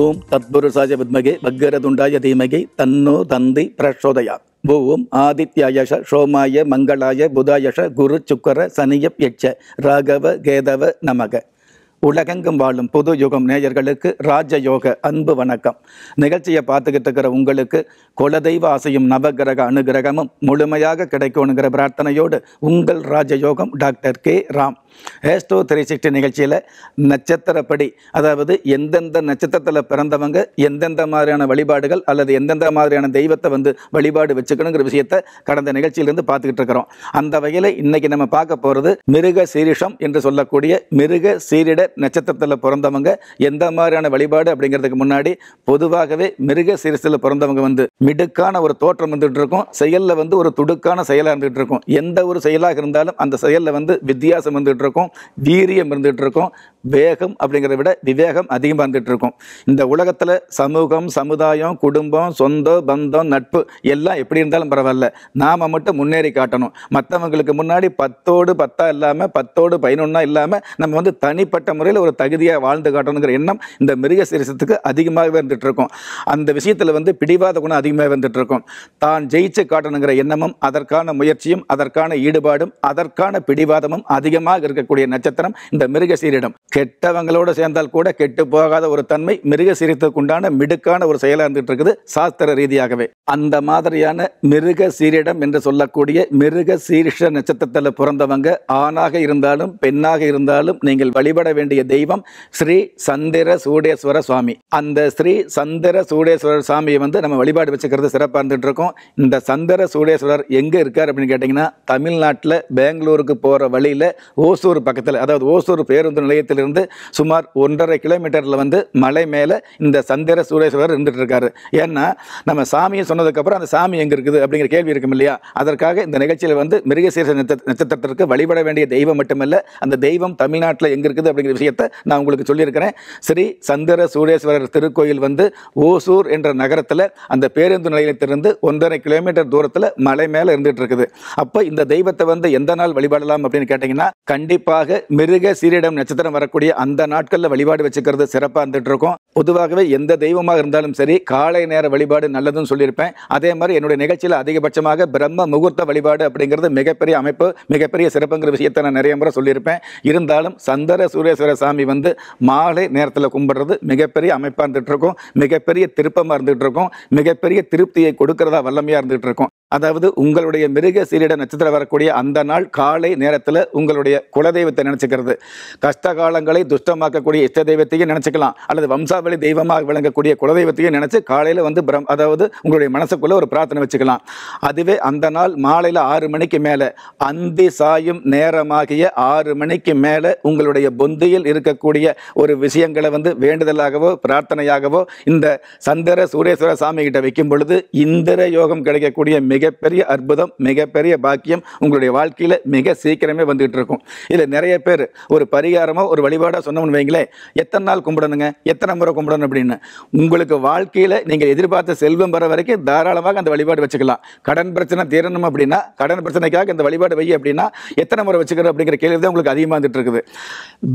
ஓம் தத்புருஷாய வித்மகே பக்கரதுண்டாய தீமகே தன்னோ தந்தி பிரஷோதயா பூவும் ஆதித்யாயஷ சோமாய மங்களாய புதாயஷ குரு சுக்கர சனியப் யட்ச ராகவ கேதவ நமக உலகெங்கும் வாழும் புது யுகம் நேயர்களுக்கு ராஜயோக அன்பு வணக்கம் நிகழ்ச்சியை பார்த்துக்கிட்டு இருக்கிற உங்களுக்கு குலதெய்வ ஆசையும் நவகிரக அனுகிரகமும் முழுமையாக கிடைக்கணுங்கிற பிரார்த்தனையோடு உங்கள் ராஜயோகம் doctor K Ram astro three sixty நிகழ்ச்சியில் நட்சத்திரப்படி அதாவது எந்தெந்த நட்சத்திரத்தில் பிறந்தவங்க எந்தெந்த மாதிரியான வழிபாடுகள் அல்லது எந்தெந்த மாதிரியான தெய்வத்தை வந்து வழிபாடு வச்சுக்கணுங்கிற விஷயத்தை கடந்த நிகழ்ச்சியிலிருந்து பார்த்துக்கிட்டு இருக்கிறோம் அந்த வகையில் இன்றைக்கி நம்ம பார்க்க போகிறது மிருக சீரிஷம் என்று சொல்லக்கூடிய மிருக சீரிட நட்சத்திரத்தில் பிறந்தவங்க எந்த மாதிரியான வழிபாடு அப்படிங்கிறதுக்கு முன்னாடி பொதுவாகவே மிருக சிறுசில் பிறந்தவங்க வந்து மிடுக்கான ஒரு தோற்றம் வந்துட்டு இருக்கும் செயலில் வந்து ஒரு துடுக்கான செயலாக இருந்துகிட்டு இருக்கும் எந்த ஒரு செயலாக இருந்தாலும் அந்த செயலில் வந்து வித்தியாசம் வந்துகிட்டு இருக்கும் வீரியம் இருந்துகிட்டு இருக்கும் வேகம் அப்படிங்கிறத விட விவேகம் அதிகமாக இருந்துகிட்டு இருக்கும் இந்த உலகத்தில் சமூகம் சமுதாயம் குடும்பம் சொந்தம் பந்தம் நட்பு எல்லாம் எப்படி இருந்தாலும் பரவாயில்ல நாம் மட்டும் முன்னேறி காட்டணும் மற்றவங்களுக்கு முன்னாடி பத்தோடு பத்தா இல்லாமல் பத்தோடு பதினொன்னா இல்லாமல் நம்ம வந்து தனிப்பட்ட முறையில் ஒரு தகுதியாக வாழ்ந்து காட்டணுங்கிற எண்ணம் இந்த மிருக சீரிசத்துக்கு அதிகமாக வந்துட்டு இருக்கும் அந்த விஷயத்தில் வந்து பிடிவாத குணம் அதிகமாக வந்துட்டு இருக்கும் தான் ஜெயிச்சு காட்டணுங்கிற எண்ணமும் அதற்கான முயற்சியும் அதற்கான ஈடுபாடும் அதற்கான பிடிவாதமும் அதிகமாக இருக்கக்கூடிய நட்சத்திரம் இந்த மிருக சீரிடம் கெட்டவங்களோடு சேர்ந்தால் கூட கெட்டு போகாத ஒரு தன்மை மிருக உண்டான மிடுக்கான ஒரு செயலாக இருந்துட்டு இருக்குது சாஸ்திர ரீதியாகவே அந்த மாதிரியான மிருக சீரிடம் என்று சொல்லக்கூடிய மிருக சீரிஷ நட்சத்திரத்தில் பிறந்தவங்க ஆணாக இருந்தாலும் பெண்ணாக இருந்தாலும் நீங்கள் வழிபட வேண்டிய வேண்டிய தெய்வம் ஸ்ரீ சந்திர சூடேஸ்வர சுவாமி அந்த ஸ்ரீ சந்திர சூடேஸ்வரர் சுவாமியை வந்து நம்ம வழிபாடு வச்சுக்கிறது சிறப்பாக இருந்துகிட்டு இருக்கோம் இந்த சந்திர சூடேஸ்வரர் எங்கே இருக்கார் அப்படின்னு கேட்டிங்கன்னா தமிழ்நாட்டில் பெங்களூருக்கு போகிற வழியில் ஓசூர் பக்கத்தில் அதாவது ஓசூர் பேருந்து நிலையத்திலிருந்து சுமார் ஒன்றரை கிலோமீட்டரில் வந்து மலை மேலே இந்த சந்திர சூடேஸ்வரர் இருந்துகிட்டு இருக்காரு ஏன்னா நம்ம சாமியை சொன்னதுக்கப்புறம் அந்த சாமி எங்கே இருக்குது அப்படிங்கிற கேள்வி இருக்கும் இல்லையா அதற்காக இந்த நிகழ்ச்சியில் வந்து மிருகசீர நட்சத்திரத்திற்கு வழிபட வேண்டிய தெய்வம் மட்டுமல்ல அந்த தெய்வம் தமிழ்நாட்டில் எங்கே இருக்குது அப்படிங்கிற விஷயத்தை நான் உங்களுக்கு சொல்லியிருக்கிறேன் ஸ்ரீ சந்திர சூரேஸ்வரர் திருக்கோயில் வந்து ஓசூர் என்ற நகரத்தில் அந்த பேருந்து நிலையத்திலிருந்து ஒன்றரை கிலோமீட்டர் தூரத்தில் மலை மேலே இருந்துகிட்டு இருக்குது அப்போ இந்த தெய்வத்தை வந்து எந்த நாள் வழிபாடலாம் அப்படின்னு கேட்டிங்கன்னா கண்டிப்பாக மிருக சீரிடம் நட்சத்திரம் வரக்கூடிய அந்த நாட்களில் வழிபாடு வச்சுக்கிறது சிறப்பாக இருந்துகிட்டு இருக்கும் பொதுவாகவே எந்த தெய்வமாக இருந்தாலும் சரி காலை நேர வழிபாடு நல்லதுன்னு சொல்லியிருப்பேன் அதே மாதிரி என்னுடைய நிகழ்ச்சியில் அதிகபட்சமாக பிரம்ம முகூர்த்த வழிபாடு அப்படிங்கிறது மிகப்பெரிய அமைப்பு மிகப்பெரிய சிறப்புங்கிற விஷயத்தை நான் நிறைய முறை சொல்லியிருப்பேன் இருந்தாலும் சந்திர சூரிய சுப்பிரமணியேஸ்வர சாமி வந்து மாலை நேரத்தில் கும்பிடுறது மிகப்பெரிய அமைப்பாக இருந்துகிட்டு இருக்கும் மிகப்பெரிய திருப்பமாக இருந்துகிட்டு இருக்கும் மிகப்பெரிய திருப்தியை கொடுக்கறதா வல்லமையாக இருந்துகிட்டு இருக்கும் அதாவது உங்களுடைய மிருக சீரிட நட்சத்திரம் வரக்கூடிய அந்த நாள் காலை நேரத்தில் உங்களுடைய குலதெய்வத்தை நினச்சிக்கிறது கஷ்ட காலங்களை துஷ்டமாக்கக்கூடிய இஷ்ட தெய்வத்தையும் நினச்சிக்கலாம் அல்லது வம்சாவளி தெய்வமாக விளங்கக்கூடிய குலதெய்வத்தையும் நினச்சி காலையில் வந்து பிரம் அதாவது உங்களுடைய மனசுக்குள்ளே ஒரு பிரார்த்தனை வச்சுக்கலாம் அதுவே அந்த நாள் மாலையில் ஆறு மணிக்கு மேலே அந்தி சாயும் நேரமாகிய ஆறு மணிக்கு மேலே உங்களுடைய பொந்தி பூமியில் இருக்கக்கூடிய ஒரு விஷயங்களை வந்து வேண்டுதலாகவோ பிரார்த்தனையாகவோ இந்த சந்திர சூரேஸ்வர சாமி கிட்ட வைக்கும் பொழுது இந்திர யோகம் கிடைக்கக்கூடிய மிகப்பெரிய அற்புதம் மிகப்பெரிய பாக்கியம் உங்களுடைய வாழ்க்கையில் மிக சீக்கிரமே வந்துகிட்டு இருக்கும் இதில் நிறைய பேர் ஒரு பரிகாரமோ ஒரு வழிபாடோ சொன்னோம்னு வைங்களேன் எத்தனை நாள் கும்பிடணுங்க எத்தனை முறை கும்பிடணும் அப்படின்னு உங்களுக்கு வாழ்க்கையில் நீங்கள் எதிர்பார்த்த செல்வம் வர வரைக்கும் தாராளமாக அந்த வழிபாடு வச்சுக்கலாம் கடன் பிரச்சனை தீரணும் அப்படின்னா கடன் பிரச்சனைக்காக இந்த வழிபாடு வை அப்படின்னா எத்தனை முறை வச்சுக்கிறோம் அப்படிங்கிற கேள்வி தான் உங்களுக்கு அதிகமாக இருக்குது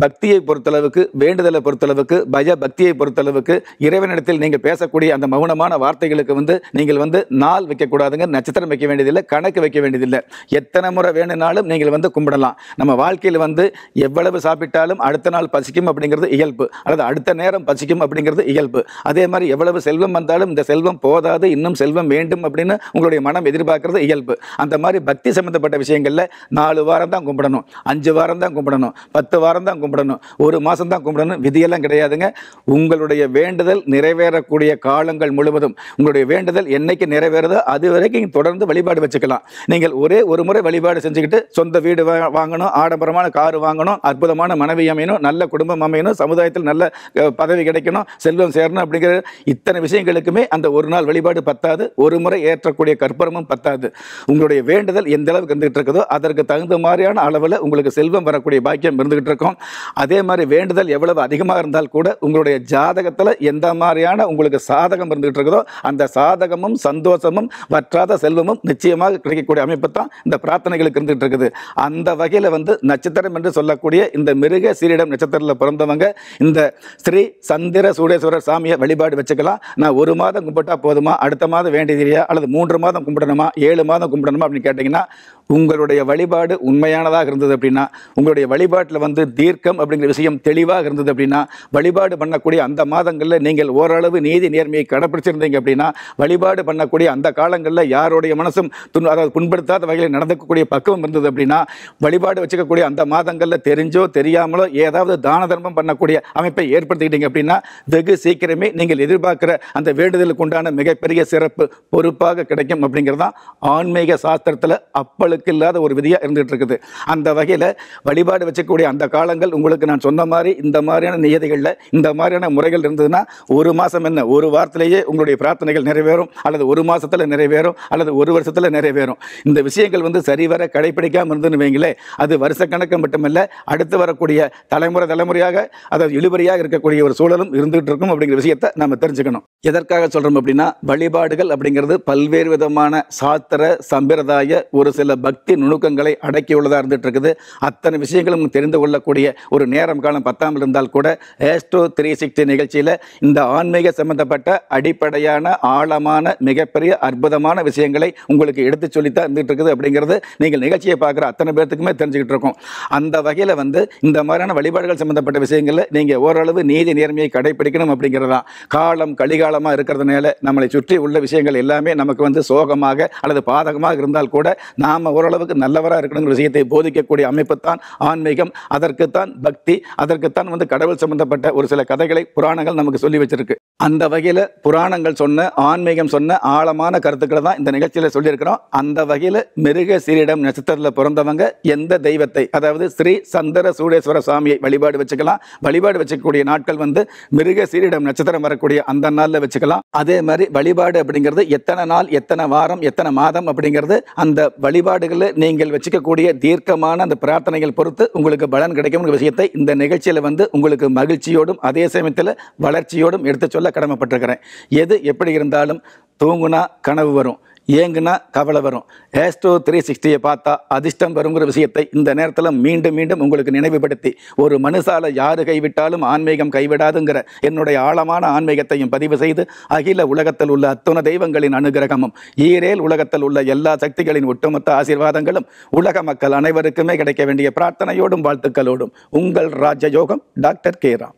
பக்தி பக்தியை பொறுத்தளவுக்கு வேண்டுதலை பொறுத்தளவுக்கு பய பக்தியை பொறுத்தளவுக்கு இறைவனிடத்தில் நீங்கள் பேசக்கூடிய அந்த மௌனமான வார்த்தைகளுக்கு வந்து நீங்கள் வந்து நாள் வைக்கக்கூடாதுங்க நட்சத்திரம் வைக்க வேண்டியதில்லை கணக்கு வைக்க வேண்டியதில்லை எத்தனை முறை வேணும்னாலும் நீங்கள் வந்து கும்பிடலாம் நம்ம வாழ்க்கையில் வந்து எவ்வளவு சாப்பிட்டாலும் அடுத்த நாள் பசிக்கும் அப்படிங்கிறது இயல்பு அல்லது அடுத்த நேரம் பசிக்கும் அப்படிங்கிறது இயல்பு அதே மாதிரி எவ்வளவு செல்வம் வந்தாலும் இந்த செல்வம் போதாது இன்னும் செல்வம் வேண்டும் அப்படின்னு உங்களுடைய மனம் எதிர்பார்க்கறது இயல்பு அந்த மாதிரி பக்தி சம்மந்தப்பட்ட விஷயங்களில் நாலு வாரம் தான் கும்பிடணும் அஞ்சு வாரம் தான் கும்பிடணும் பத்து வாரம் தான் கும்பிடணும் கும்பிடணும் ஒரு மாதம் தான் கும்பிடணும் விதியெல்லாம் கிடையாதுங்க உங்களுடைய வேண்டுதல் நிறைவேறக்கூடிய காலங்கள் முழுவதும் உங்களுடைய வேண்டுதல் என்னைக்கு நிறைவேறதோ அது வரைக்கும் தொடர்ந்து வழிபாடு வச்சுக்கலாம் நீங்கள் ஒரே ஒரு முறை வழிபாடு செஞ்சுக்கிட்டு சொந்த வீடு வாங்கணும் ஆடம்பரமான கார் வாங்கணும் அற்புதமான மனைவி அமையணும் நல்ல குடும்பம் அமையணும் சமுதாயத்தில் நல்ல பதவி கிடைக்கணும் செல்வம் சேரணும் அப்படிங்கிற இத்தனை விஷயங்களுக்குமே அந்த ஒரு நாள் வழிபாடு பத்தாது ஒரு முறை ஏற்றக்கூடிய கற்பூரமும் பத்தாது உங்களுடைய வேண்டுதல் எந்த அளவுக்கு இருந்துகிட்டு இருக்குதோ அதற்கு தகுந்த மாதிரியான அளவில் உங்களுக்கு செல்வம் வரக்கூடிய பாக்கியம் இருந்துகிட்டு இருக்கும் அதே மாதிரி வேண்டுதல் எவ்வளவு அதிகமாக இருந்தால் கூட உங்களுடைய ஜாதகத்தில் எந்த மாதிரியான உங்களுக்கு சாதகம் இருந்துகிட்டு இருக்குதோ அந்த சாதகமும் சந்தோஷமும் வற்றாத செல்வமும் நிச்சயமாக கிடைக்கக்கூடிய அமைப்பு தான் இந்த பிரார்த்தனைகளுக்கு இருந்துகிட்டு இருக்குது அந்த வகையில் வந்து நட்சத்திரம் என்று சொல்லக்கூடிய இந்த மிருக சீரிடம் நட்சத்திரத்தில் பிறந்தவங்க இந்த ஸ்ரீ சந்திர சூடேஸ்வரர் சாமியை வழிபாடு வச்சுக்கலாம் நான் ஒரு மாதம் கும்பிட்டா போதுமா அடுத்த மாதம் வேண்டியதில்லையா அல்லது மூன்று மாதம் கும்பிடணுமா ஏழு மாதம் கும்பிடணுமா அப்படின்னு கேட்டிங்கன்னா உங்களுடைய வழிபாடு உண்மையானதாக இருந்தது அப்படின்னா உங்களுடைய வழிபாட்டில் வந்து தீர்க்கம் அப்படிங்கிற விஷயம் தெளிவாக இருந்தது அப்படின்னா வழிபாடு பண்ணக்கூடிய அந்த மாதங்களில் நீங்கள் ஓரளவு நீதி நேர்மையை கடைப்பிடிச்சிருந்தீங்க அப்படின்னா வழிபாடு பண்ணக்கூடிய அந்த காலங்களில் யாருடைய மனசும் துன் அதாவது புண்படுத்தாத வகையில் நடந்துக்கக்கூடிய பக்குவம் இருந்தது அப்படின்னா வழிபாடு வச்சுக்கக்கூடிய அந்த மாதங்களில் தெரிஞ்சோ தெரியாமலோ ஏதாவது தான தர்மம் பண்ணக்கூடிய அமைப்பை ஏற்படுத்திக்கிட்டீங்க அப்படின்னா வெகு சீக்கிரமே நீங்கள் எதிர்பார்க்குற அந்த வேண்டுதலுக்கு உண்டான மிகப்பெரிய சிறப்பு பொறுப்பாக கிடைக்கும் அப்படிங்கிறது தான் ஆன்மீக சாஸ்திரத்தில் அப்பழு உங்களுக்கு இல்லாத ஒரு விதியாக இருந்துகிட்டு இருக்குது அந்த வகையில் வழிபாடு வச்சக்கூடிய அந்த காலங்கள் உங்களுக்கு நான் சொன்ன மாதிரி இந்த மாதிரியான நியதிகளில் இந்த மாதிரியான முறைகள் இருந்ததுன்னா ஒரு மாதம் என்ன ஒரு வாரத்திலேயே உங்களுடைய பிரார்த்தனைகள் நிறைவேறும் அல்லது ஒரு மாதத்தில் நிறைவேறும் அல்லது ஒரு வருஷத்தில் நிறைவேறும் இந்த விஷயங்கள் வந்து சரிவர கடைப்பிடிக்காமல் இருந்துன்னு வைங்களே அது வருஷக்கணக்கு மட்டுமல்ல அடுத்து வரக்கூடிய தலைமுறை தலைமுறையாக அதாவது இழுபறியாக இருக்கக்கூடிய ஒரு சூழலும் இருந்துகிட்டு இருக்கும் அப்படிங்கிற விஷயத்தை நம்ம தெரிஞ்சுக்கணும் எதற்காக சொல்கிறோம் அப்படின்னா வழிபாடுகள் அப்படிங்கிறது பல்வேறு விதமான சாஸ்திர சம்பிரதாய ஒரு சில பக்தி நுணுக்கங்களை அடக்கியுள்ளதாக இருந்துகிட்டு இருக்குது அத்தனை விஷயங்களும் தெரிந்து கொள்ளக்கூடிய ஒரு நேரம் காலம் பத்தாமல் இருந்தால் கூட ஏஸ்ட்ரோ த்ரீ சிக்ஸ்டி நிகழ்ச்சியில் இந்த ஆன்மீக சம்பந்தப்பட்ட அடிப்படையான ஆழமான மிகப்பெரிய அற்புதமான விஷயங்களை உங்களுக்கு எடுத்து சொல்லித்தான் இருந்துகிட்டு இருக்குது அப்படிங்கிறது நீங்கள் நிகழ்ச்சியை பார்க்குற அத்தனை பேர்த்துக்குமே தெரிஞ்சுக்கிட்டு இருக்கோம் அந்த வகையில் வந்து இந்த மாதிரியான வழிபாடுகள் சம்மந்தப்பட்ட விஷயங்களில் நீங்கள் ஓரளவு நீதி நேர்மையை கடைபிடிக்கணும் அப்படிங்கிறது தான் காலம் கலிகாலமாக இருக்கிறதுனால நம்மளை சுற்றி உள்ள விஷயங்கள் எல்லாமே நமக்கு வந்து சோகமாக அல்லது பாதகமாக இருந்தால் கூட நாம் ஓரளவுக்கு நல்லவராக இருக்கணுங்கிற விஷயத்தை போதிக்கக்கூடிய அமைப்புத்தான் ஆன்மீகம் அதற்குத்தான் பக்தி அதற்குத்தான் வந்து கடவுள் சம்பந்தப்பட்ட ஒரு சில கதைகளை புராணங்கள் நமக்கு சொல்லி வச்சிருக்கு அந்த வகையில் புராணங்கள் சொன்ன ஆன்மீகம் சொன்ன ஆழமான கருத்துக்களை தான் இந்த நிகழ்ச்சியில் சொல்லியிருக்கிறோம் அந்த வகையில் மிருக சிறீடம் நட்சத்திரத்தில் பிறந்தவங்க எந்த தெய்வத்தை அதாவது ஸ்ரீ சந்திர சூடேஸ்வர சுவாமியை வழிபாடு வச்சுக்கலாம் வழிபாடு வச்சுக்கக்கூடிய நாட்கள் வந்து மிருக சிறீடம் நட்சத்திரம் வரக்கூடிய அந்த நாளில் வச்சுக்கலாம் அதே மாதிரி வழிபாடு அப்படிங்கிறது எத்தனை நாள் எத்தனை வாரம் எத்தனை மாதம் அப்படிங்கிறது அந்த வழிபாடு நாடுகளில் நீங்கள் வச்சுக்கக்கூடிய தீர்க்கமான அந்த பிரார்த்தனைகள் பொறுத்து உங்களுக்கு பலன் கிடைக்கும் விஷயத்தை இந்த நிகழ்ச்சியில் வந்து உங்களுக்கு மகிழ்ச்சியோடும் அதே சமயத்தில் வளர்ச்சியோடும் எடுத்து சொல்ல கடமைப்பட்டிருக்கிறேன் எது எப்படி இருந்தாலும் தூங்குனா கனவு வரும் ஏங்குனா கவலை வரும் ஏஸ்ட்ரோ த்ரீ சிக்ஸ்டியை பார்த்தா அதிர்ஷ்டம் வருங்கிற விஷயத்தை இந்த நேரத்தில் மீண்டும் மீண்டும் உங்களுக்கு நினைவுபடுத்தி ஒரு மனுஷால யாரு கைவிட்டாலும் ஆன்மீகம் கைவிடாதுங்கிற என்னுடைய ஆழமான ஆன்மீகத்தையும் பதிவு செய்து அகில உலகத்தில் உள்ள அத்துண தெய்வங்களின் அனுகிரகமும் ஈரேல் உலகத்தில் உள்ள எல்லா சக்திகளின் ஒட்டுமொத்த ஆசீர்வாதங்களும் உலக மக்கள் அனைவருக்குமே கிடைக்க வேண்டிய பிரார்த்தனையோடும் வாழ்த்துக்களோடும் உங்கள் ராஜயோகம் டாக்டர் கேராம்